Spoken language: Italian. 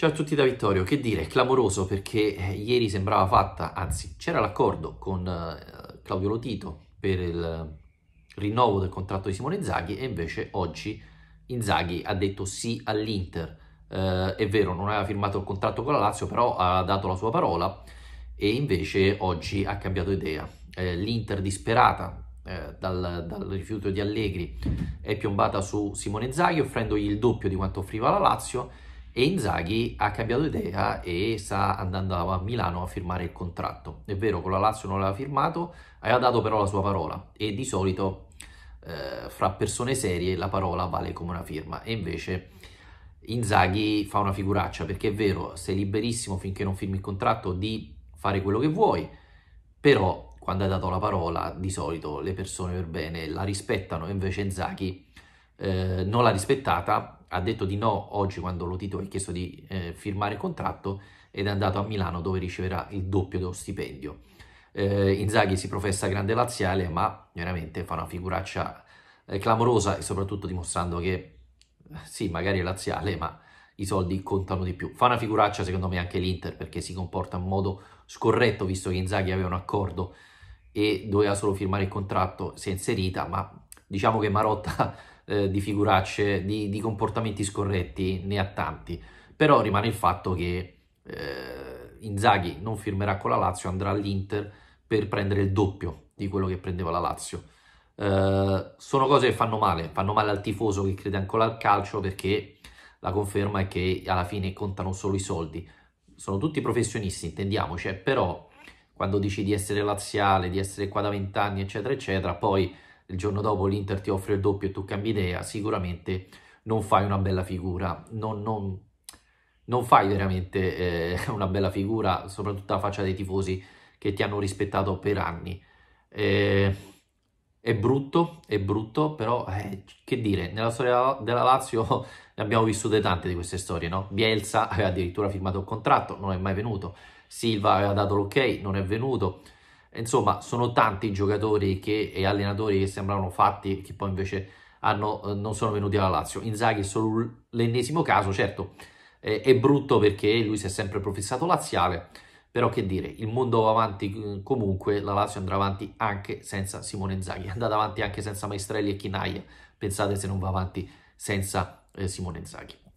Ciao a tutti da Vittorio, che dire, clamoroso perché eh, ieri sembrava fatta, anzi c'era l'accordo con eh, Claudio Lotito per il rinnovo del contratto di Simone Zaghi e invece oggi Inzaghi ha detto sì all'Inter. Eh, è vero, non aveva firmato il contratto con la Lazio, però ha dato la sua parola e invece oggi ha cambiato idea. Eh, L'Inter disperata eh, dal, dal, rifiuto di Allegri è piombata su Simone Zaghi offrendogli il doppio di quanto offriva la Lazio e Inzaghi ha cambiato idea e sta andando a Milano a firmare il contratto. È vero, con la Lazio non l'aveva firmato, aveva dato però la sua parola e di solito eh, fra persone serie la parola vale come una firma e invece Inzaghi fa una figuraccia perché è vero, sei liberissimo finché non firmi il contratto di fare quello che vuoi, però quando hai dato la parola di solito le persone per bene la rispettano e invece Inzaghi eh, non l'ha rispettata ha detto di no oggi quando Lotito ha chiesto di eh, firmare contratto ed è andato a Milano dove riceverà il doppio dello stipendio. Eh, Inzaghi si professa grande laziale ma veramente fa una figuraccia eh, clamorosa e soprattutto dimostrando che eh, sì magari è laziale ma i soldi contano di più. Fa una figuraccia secondo me anche l'Inter perché si comporta in modo scorretto visto che Inzaghi aveva un accordo e doveva solo firmare il contratto, si è inserita ma diciamo che Marotta eh, di figuracce, di, di, comportamenti scorretti, ne ha tanti. Però rimane il fatto che eh, Inzaghi non firmerà con la Lazio, andrà all'Inter per prendere il doppio di quello che prendeva la Lazio. Eh, sono cose che fanno male, fanno male al tifoso che crede ancora al calcio perché la conferma è che alla fine contano solo i soldi. Sono tutti professionisti, intendiamoci, eh, però quando dici di essere laziale, di essere qua da vent'anni, eccetera, eccetera, poi il giorno dopo l'Inter ti offre il doppio e tu cambi idea, sicuramente non fai una bella figura, non, non, non fai veramente eh, una bella figura, soprattutto alla faccia dei tifosi che ti hanno rispettato per anni. Eh, è brutto, è brutto, però eh, che dire, nella storia della Lazio ne abbiamo vissute tante di queste storie, no? Bielsa aveva addirittura firmato un contratto, non è mai venuto, Silva aveva dato l'ok, non è venuto, Insomma, sono tanti i giocatori che, e allenatori che sembravano fatti che poi invece hanno, eh, non sono venuti alla Lazio. Inzaghi è solo l'ennesimo caso, certo, eh, è brutto perché lui si è sempre professato laziale, però che dire, il mondo va avanti eh, comunque, la Lazio andrà avanti anche senza Simone Inzaghi, è andata avanti anche senza Maestrelli e Chinaia, pensate se non va avanti senza eh, Simone Inzaghi.